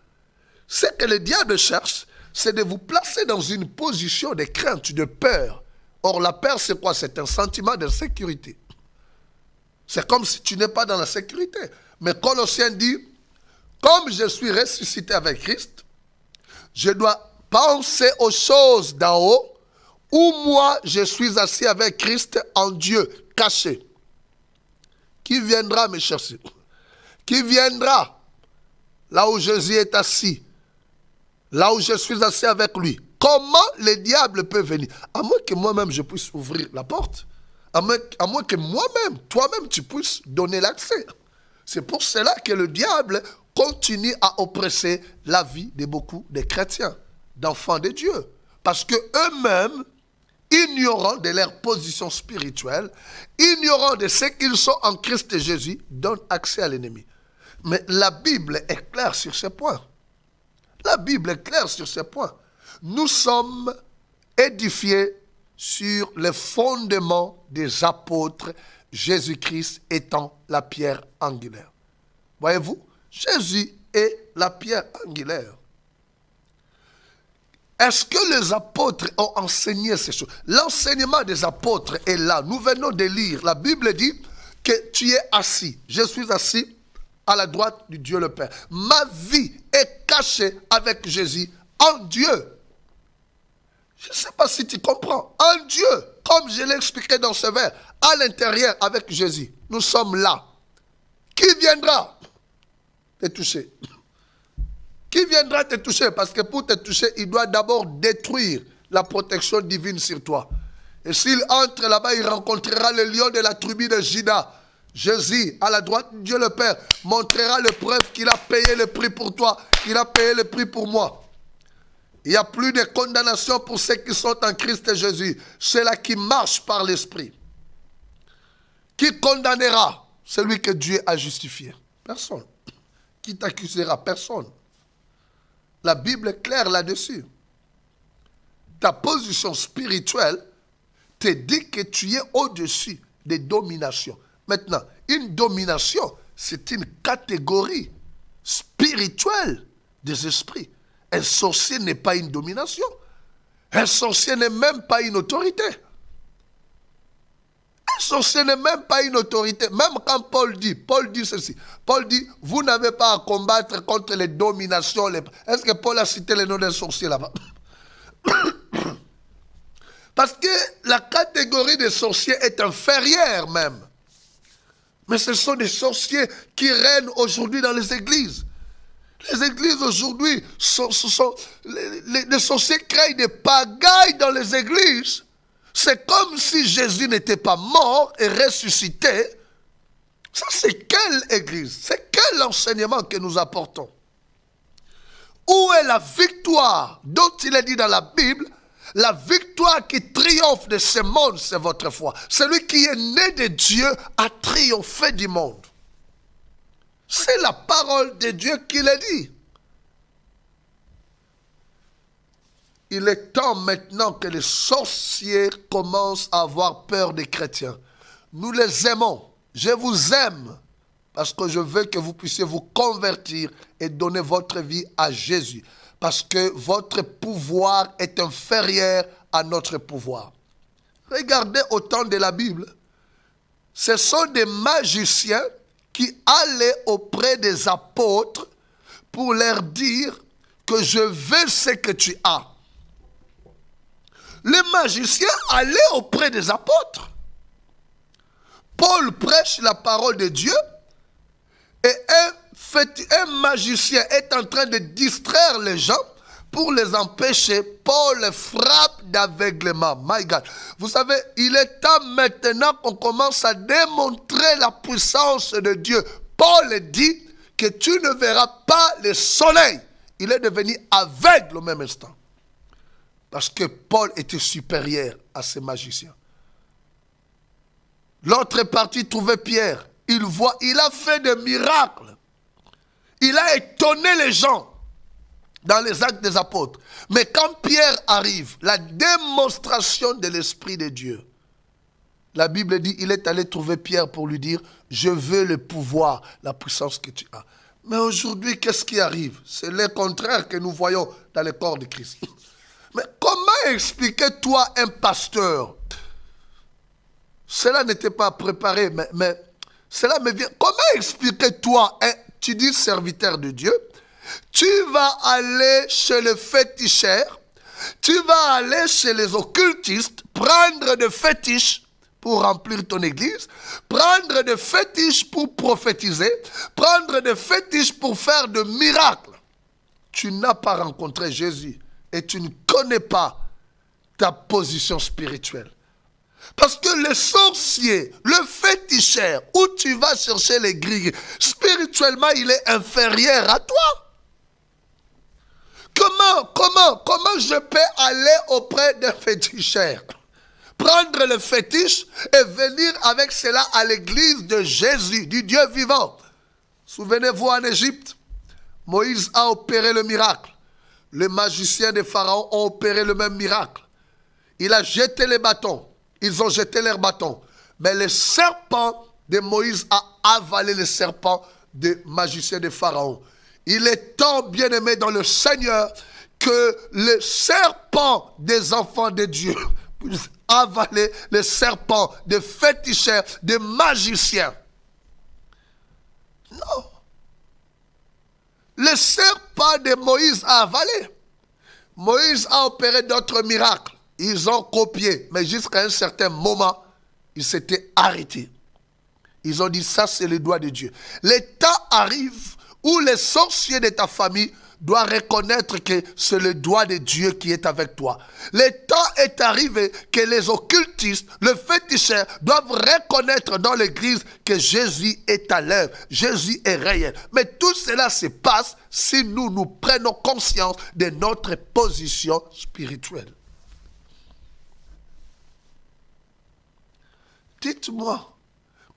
Ce que le diable cherche, c'est de vous placer dans une position de crainte, de peur. Or, la peur, c'est quoi C'est un sentiment de sécurité. C'est comme si tu n'es pas dans la sécurité. Mais Colossiens dit, comme je suis ressuscité avec Christ, je dois penser aux choses d'en haut, où moi je suis assis avec Christ en Dieu, caché. Qui viendra me chercher Qui viendra là où Jésus est assis Là où je suis assis avec lui Comment le diable peut venir À moins que moi-même je puisse ouvrir la porte. à moins que moi-même, toi-même, tu puisses donner l'accès. C'est pour cela que le diable continue à oppresser la vie de beaucoup de chrétiens, d'enfants de Dieu. Parce que eux-mêmes, ignorant de leur position spirituelle, ignorant de ce qu'ils sont en Christ Jésus, donnent accès à l'ennemi. Mais la Bible est claire sur ce point. La Bible est claire sur ce point. Nous sommes édifiés sur les fondements des apôtres, Jésus-Christ étant la pierre angulaire. Voyez-vous, Jésus est la pierre angulaire. Est-ce que les apôtres ont enseigné ces choses L'enseignement des apôtres est là. Nous venons de lire. La Bible dit que tu es assis. Je suis assis à la droite du Dieu le Père. Ma vie est cachée avec Jésus en Dieu. Je ne sais pas si tu comprends. un Dieu, comme je l'ai expliqué dans ce vers, à l'intérieur avec Jésus, nous sommes là. Qui viendra te toucher Qui viendra te toucher Parce que pour te toucher, il doit d'abord détruire la protection divine sur toi. Et s'il entre là-bas, il rencontrera le lion de la tribu de Jida. Jésus, à la droite Dieu le Père, montrera le preuve qu'il a payé le prix pour toi, qu'il a payé le prix pour moi. Il n'y a plus de condamnation pour ceux qui sont en Christ Jésus. C'est là qui marchent par l'Esprit. Qui condamnera celui que Dieu a justifié Personne. Qui t'accusera Personne. La Bible est claire là-dessus. Ta position spirituelle te dit que tu es au-dessus des dominations. Maintenant, une domination, c'est une catégorie spirituelle des esprits. Un sorcier n'est pas une domination. Un sorcier n'est même pas une autorité. Un sorcier n'est même pas une autorité. Même quand Paul dit, Paul dit ceci. Paul dit, vous n'avez pas à combattre contre les dominations. Est-ce que Paul a cité le nom d'un sorcier là-bas Parce que la catégorie des sorciers est inférieure même. Mais ce sont des sorciers qui règnent aujourd'hui dans les églises. Les églises aujourd'hui, sont, sont, les, des pagailles dans les églises. C'est comme si Jésus n'était pas mort et ressuscité. Ça, c'est quelle église C'est quel enseignement que nous apportons Où est la victoire dont il est dit dans la Bible La victoire qui triomphe de ce monde, c'est votre foi. Celui qui est né de Dieu a triomphé du monde. C'est la parole de Dieu qui l'a dit. Il est temps maintenant que les sorciers commencent à avoir peur des chrétiens. Nous les aimons. Je vous aime parce que je veux que vous puissiez vous convertir et donner votre vie à Jésus. Parce que votre pouvoir est inférieur à notre pouvoir. Regardez au temps de la Bible. Ce sont des magiciens qui allait auprès des apôtres pour leur dire que je veux ce que tu as. Les magiciens allaient auprès des apôtres. Paul prêche la parole de Dieu et un, un magicien est en train de distraire les gens pour les empêcher, Paul les frappe d'aveuglement. My God. Vous savez, il est temps maintenant qu'on commence à démontrer la puissance de Dieu. Paul dit que tu ne verras pas le soleil. Il est devenu aveugle au même instant. Parce que Paul était supérieur à ces magiciens. L'autre parti trouver Pierre. Il voit, il a fait des miracles. Il a étonné les gens dans les actes des apôtres. Mais quand Pierre arrive, la démonstration de l'Esprit de Dieu, la Bible dit, il est allé trouver Pierre pour lui dire, je veux le pouvoir, la puissance que tu as. Mais aujourd'hui, qu'est-ce qui arrive C'est le contraire que nous voyons dans le corps de Christ. Mais comment expliquer toi un pasteur Cela n'était pas préparé, mais, cela me vient. Comment expliquer toi, un, tu dis serviteur de Dieu, tu vas aller chez le féticheur, tu vas aller chez les occultistes, prendre des fétiches pour remplir ton église, prendre des fétiches pour prophétiser, prendre des fétiches pour faire de miracles. Tu n'as pas rencontré Jésus et tu ne connais pas ta position spirituelle. Parce que le sorcier, le féticheur, où tu vas chercher les grilles, spirituellement, il est inférieur à toi. Comment, comment, comment je peux aller auprès des féticheur Prendre le fétiche et venir avec cela à l'église de Jésus, du Dieu vivant. Souvenez-vous en Égypte, Moïse a opéré le miracle. Les magiciens des pharaons ont opéré le même miracle. Il a jeté les bâtons. Ils ont jeté leurs bâtons. Mais le serpent de Moïse a avalé le serpent des magiciens des pharaons. Il est temps, bien-aimé dans le Seigneur, que le serpent des enfants de Dieu puisse avaler le serpent des féticheurs, des magiciens. Non. Le serpent de Moïse a avalé. Moïse a opéré d'autres miracles. Ils ont copié, mais jusqu'à un certain moment, ils s'étaient arrêtés. Ils ont dit, ça c'est le doigt de Dieu. L'État temps arrive où les sorciers de ta famille doivent reconnaître que c'est le doigt de Dieu qui est avec toi. Le temps est arrivé que les occultistes, le féticheurs doivent reconnaître dans l'église que Jésus est à l'œuvre, Jésus est réel. Mais tout cela se passe si nous nous prenons conscience de notre position spirituelle. Dites-moi,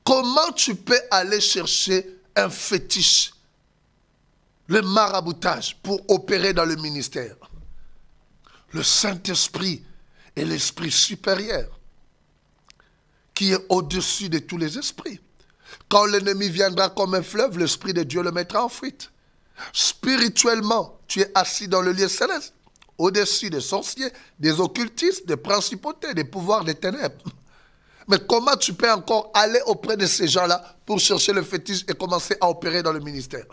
comment tu peux aller chercher un fétiche le maraboutage pour opérer dans le ministère. Le Saint-Esprit est l'esprit supérieur qui est au-dessus de tous les esprits. Quand l'ennemi viendra comme un fleuve, l'Esprit de Dieu le mettra en fuite. Spirituellement, tu es assis dans le lieu céleste, au-dessus des sorciers, des occultistes, des principautés, des pouvoirs des ténèbres. Mais comment tu peux encore aller auprès de ces gens-là pour chercher le fétiche et commencer à opérer dans le ministère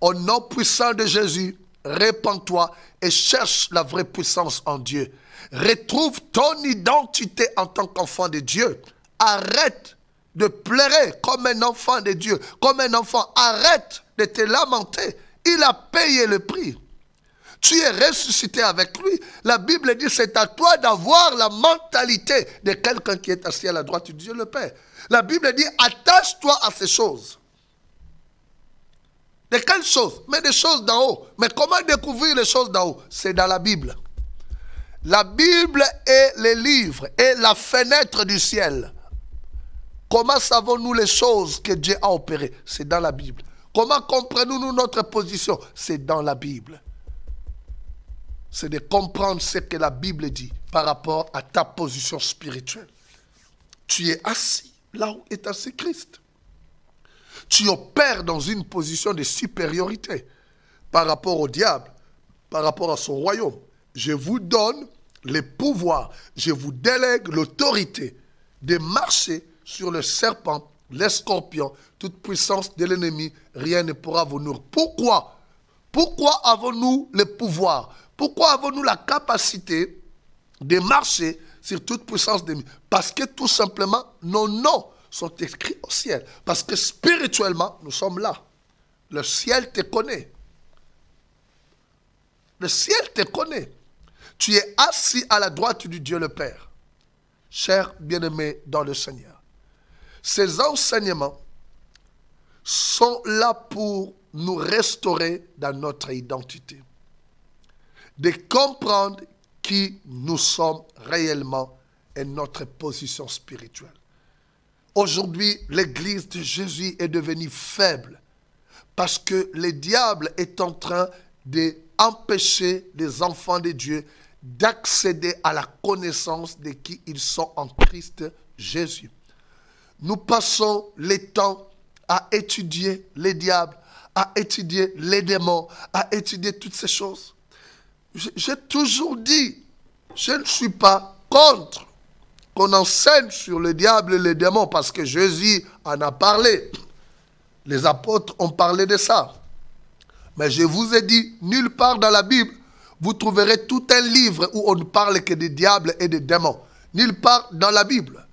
au nom puissant de Jésus, répands-toi et cherche la vraie puissance en Dieu. Retrouve ton identité en tant qu'enfant de Dieu. Arrête de pleurer comme un enfant de Dieu, comme un enfant. Arrête de te lamenter. Il a payé le prix. Tu es ressuscité avec lui. La Bible dit c'est à toi d'avoir la mentalité de quelqu'un qui est assis à la droite de Dieu le Père. La Bible dit attache-toi à ces choses. De quelles choses Mais des choses d'en haut. Mais comment découvrir les choses d'en haut C'est dans la Bible. La Bible est le livre, et la fenêtre du ciel. Comment savons-nous les choses que Dieu a opérées C'est dans la Bible. Comment comprenons-nous notre position C'est dans la Bible. C'est de comprendre ce que la Bible dit par rapport à ta position spirituelle. Tu es assis là où est assis Christ tu opères dans une position de supériorité par rapport au diable, par rapport à son royaume. Je vous donne les pouvoirs, je vous délègue l'autorité de marcher sur le serpent, l'escorpion, toute puissance de l'ennemi, rien ne pourra vous nourrir. Pourquoi Pourquoi avons-nous le pouvoir Pourquoi avons-nous la capacité de marcher sur toute puissance de l'ennemi Parce que tout simplement, non, non sont écrits au ciel. Parce que spirituellement, nous sommes là. Le ciel te connaît. Le ciel te connaît. Tu es assis à la droite du Dieu le Père. Cher bien-aimé dans le Seigneur. Ces enseignements sont là pour nous restaurer dans notre identité. De comprendre qui nous sommes réellement et notre position spirituelle. Aujourd'hui, l'Église de Jésus est devenue faible parce que le diable est en train d'empêcher les enfants de Dieu d'accéder à la connaissance de qui ils sont en Christ Jésus. Nous passons les temps à étudier les diables, à étudier les démons, à étudier toutes ces choses. J'ai toujours dit, je ne suis pas contre qu'on enseigne sur le diable et les démons, parce que Jésus en a parlé. Les apôtres ont parlé de ça. Mais je vous ai dit, nulle part dans la Bible, vous trouverez tout un livre où on ne parle que des diables et des démons. Nulle part dans la Bible.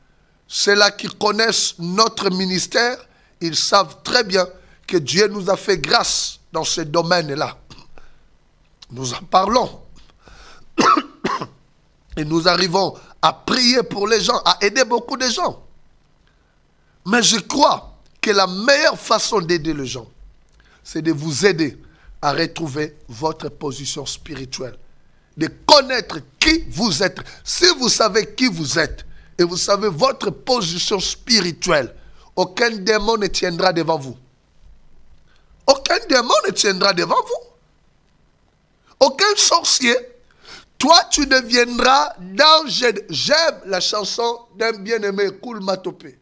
Ceux-là qui connaissent notre ministère, ils savent très bien que Dieu nous a fait grâce dans ce domaine-là. Nous en parlons. Et nous arrivons à prier pour les gens, à aider beaucoup de gens. Mais je crois que la meilleure façon d'aider les gens, c'est de vous aider à retrouver votre position spirituelle, de connaître qui vous êtes. Si vous savez qui vous êtes et vous savez votre position spirituelle, aucun démon ne tiendra devant vous. Aucun démon ne tiendra devant vous. Aucun sorcier toi, tu deviendras danger. J'aime la chanson d'un bien-aimé, Koul Matopé.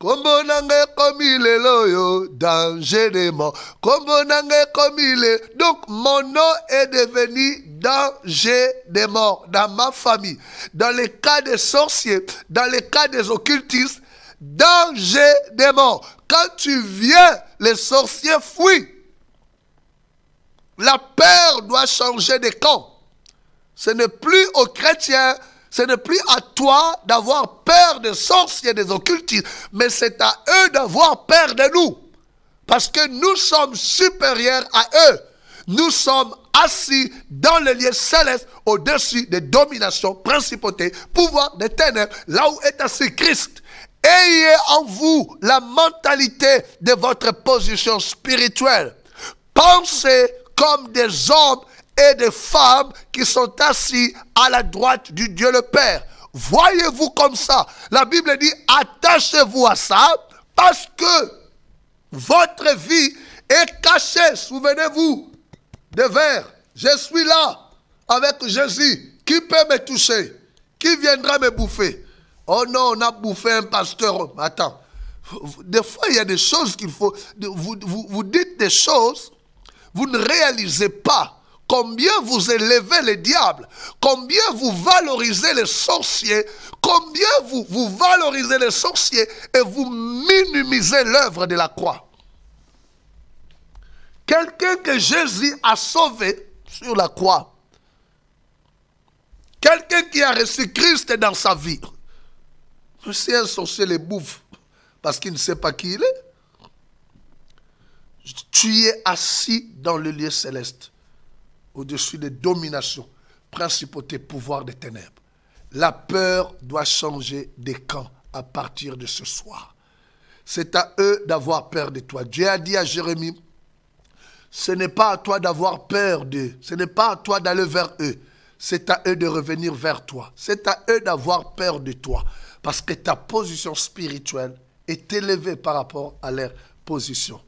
on en comme il est danger est, comme il est. donc mon nom est devenu danger des morts dans ma famille dans les cas des sorciers dans les cas des occultistes danger des morts. quand tu viens les sorciers fuient la peur doit changer de camp ce n'est plus aux chrétiens, ce n'est plus à toi d'avoir peur des sorciers, des occultistes, mais c'est à eux d'avoir peur de nous. Parce que nous sommes supérieurs à eux. Nous sommes assis dans le lieu céleste au-dessus des dominations, principautés, pouvoirs des ténèbres, là où est assis Christ. Ayez en vous la mentalité de votre position spirituelle. Pensez comme des hommes et des femmes qui sont assis à la droite du Dieu le Père. Voyez-vous comme ça. La Bible dit, attachez-vous à ça parce que votre vie est cachée. Souvenez-vous des vers. Je suis là avec Jésus. Qui peut me toucher Qui viendra me bouffer Oh non, on a bouffé un pasteur. Attends. Des fois, il y a des choses qu'il faut... vous dites des choses, vous ne réalisez pas combien vous élevez les diables, combien vous valorisez les sorciers, combien vous, vous valorisez les sorciers et vous minimisez l'œuvre de la croix. Quelqu'un que Jésus a sauvé sur la croix, quelqu'un qui a reçu Christ dans sa vie, si un sorcier les bouffe parce qu'il ne sait pas qui il est, tu es assis dans le lieu céleste au-dessus des dominations, principautés, pouvoirs des ténèbres. La peur doit changer des camps à partir de ce soir. C'est à eux d'avoir peur de toi. Dieu a dit à Jérémie, ce n'est pas à toi d'avoir peur d'eux, ce n'est pas à toi d'aller vers eux, c'est à eux de revenir vers toi, c'est à eux d'avoir peur de toi, parce que ta position spirituelle est élevée par rapport à leur position.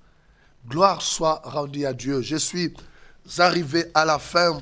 Gloire soit rendue à Dieu. Je suis arrivé à la fin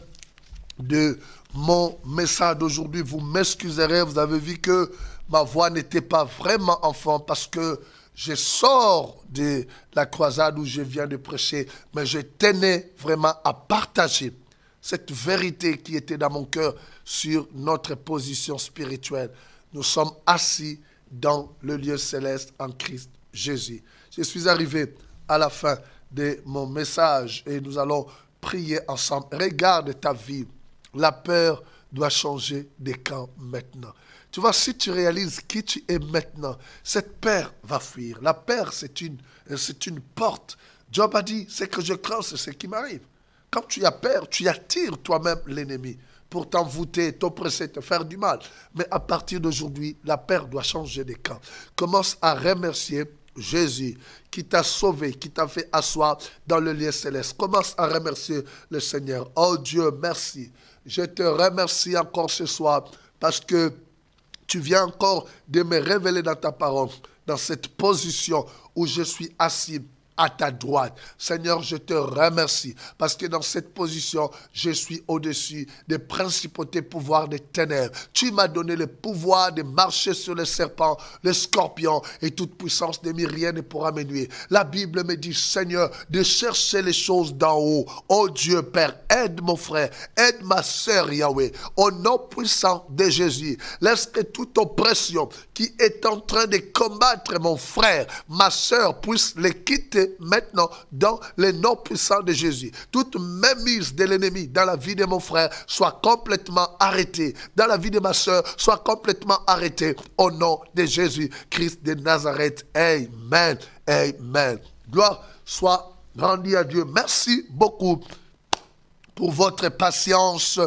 de mon message d'aujourd'hui. Vous m'excuserez, vous avez vu que ma voix n'était pas vraiment en forme parce que je sors de la croisade où je viens de prêcher, mais je tenais vraiment à partager cette vérité qui était dans mon cœur sur notre position spirituelle. Nous sommes assis dans le lieu céleste en Christ Jésus. Je suis arrivé à la fin de mon message et nous allons prier ensemble. Regarde ta vie. La peur doit changer de camp maintenant. Tu vois, si tu réalises qui tu es maintenant, cette peur va fuir. La peur, c'est une, une porte. Job a dit, ce que je crains, c'est ce qui m'arrive. Quand tu as peur, tu attires toi-même l'ennemi pour t'envoûter, t'oppresser, te faire du mal. Mais à partir d'aujourd'hui, la peur doit changer de camp. Commence à remercier Jésus, qui t'a sauvé, qui t'a fait asseoir dans le lieu céleste. Commence à remercier le Seigneur. Oh Dieu, merci. Je te remercie encore ce soir parce que tu viens encore de me révéler dans ta parole, dans cette position où je suis assis à ta droite. Seigneur, je te remercie parce que dans cette position, je suis au-dessus des principautés, pouvoirs des ténèbres. Tu m'as donné le pouvoir de marcher sur les serpents, les scorpions et toute puissance des rien ne pourra La Bible me dit, Seigneur, de chercher les choses d'en haut. Oh Dieu, Père, aide mon frère, aide ma sœur, Yahweh, au nom puissant de Jésus. Laisse que toute oppression qui est en train de combattre mon frère, ma sœur, puisse les quitter maintenant dans le nom puissant de Jésus. Toute mainmise de l'ennemi dans la vie de mon frère soit complètement arrêtée. Dans la vie de ma soeur soit complètement arrêtée. Au nom de Jésus, Christ de Nazareth. Amen. Amen. Gloire soit rendue à Dieu. Merci beaucoup pour votre patience,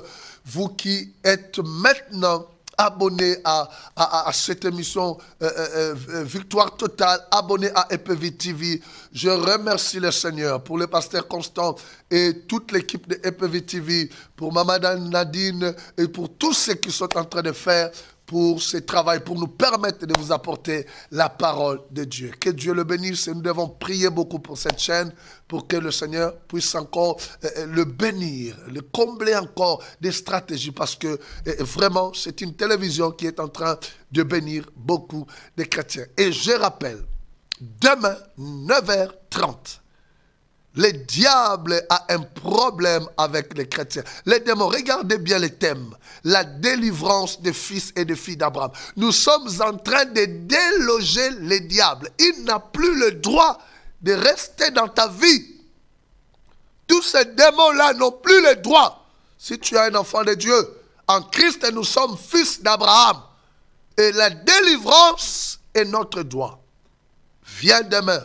vous qui êtes maintenant abonnez à, à, cette émission euh, euh, euh, Victoire Totale, abonnez à EPV TV. Je remercie le Seigneur pour le pasteur Constant et toute l'équipe de EPV TV, pour Mamadan Nadine et pour tous ceux qui sont en train de faire pour ce travail, pour nous permettre de vous apporter la parole de Dieu. Que Dieu le bénisse et nous devons prier beaucoup pour cette chaîne, pour que le Seigneur puisse encore euh, euh, le bénir, le combler encore des stratégies, parce que euh, vraiment, c'est une télévision qui est en train de bénir beaucoup de chrétiens. Et je rappelle, demain, 9h30, le diable a un problème avec les chrétiens. Les démons, regardez bien les thèmes. La délivrance des fils et des filles d'Abraham. Nous sommes en train de déloger les diables. Il n'a plus le droit de rester dans ta vie. Tous ces démons-là n'ont plus le droit. Si tu es un enfant de Dieu, en Christ, nous sommes fils d'Abraham. Et la délivrance est notre droit. Viens demain.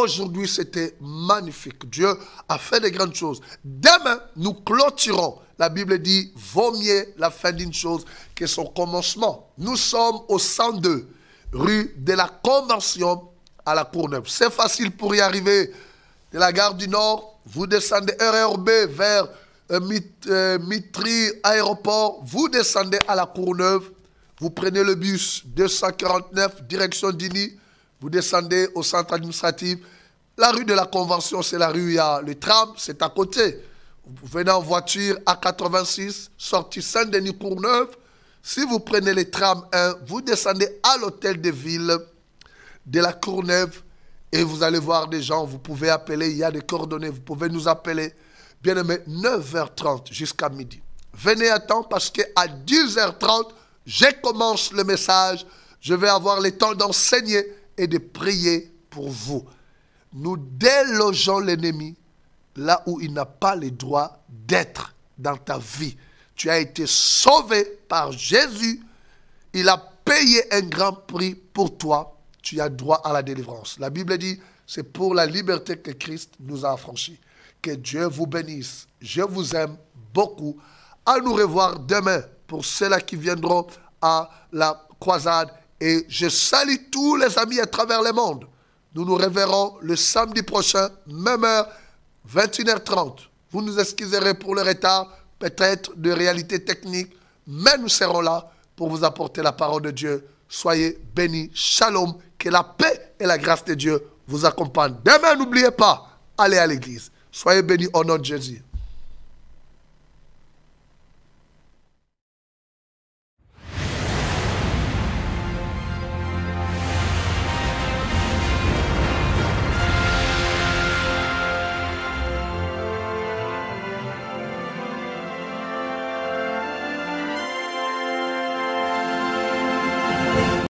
Aujourd'hui, c'était magnifique. Dieu a fait des grandes choses. Demain, nous clôturons. La Bible dit, vaut la fin d'une chose que son commencement. Nous sommes au 102, rue de la Convention à la Courneuve. C'est facile pour y arriver. De la gare du Nord, vous descendez RRB vers euh, Mitry euh, Mitri Aéroport. Vous descendez à la Courneuve. Vous prenez le bus 249, direction Dini. Vous descendez au centre administratif. La rue de la Convention, c'est la rue où il y a le tram, c'est à côté. Vous venez en voiture à 86, sortie Saint-Denis-Courneuve. Si vous prenez le tram 1, vous descendez à l'hôtel de ville de la Courneuve et vous allez voir des gens, vous pouvez appeler, il y a des coordonnées, vous pouvez nous appeler. Bien aimé, 9h30 jusqu'à midi. Venez à temps parce qu'à 10h30, je commence le message. Je vais avoir le temps d'enseigner et de prier pour vous. Nous délogeons l'ennemi là où il n'a pas le droit d'être dans ta vie. Tu as été sauvé par Jésus. Il a payé un grand prix pour toi. Tu as droit à la délivrance. La Bible dit, c'est pour la liberté que Christ nous a affranchis. Que Dieu vous bénisse. Je vous aime beaucoup. À nous revoir demain pour ceux-là qui viendront à la croisade et je salue tous les amis à travers le monde. Nous nous reverrons le samedi prochain, même heure, 21h30. Vous nous excuserez pour le retard, peut-être de réalité technique, mais nous serons là pour vous apporter la parole de Dieu. Soyez bénis. Shalom. Que la paix et la grâce de Dieu vous accompagnent. Demain, n'oubliez pas, allez à l'église. Soyez bénis au nom de Jésus.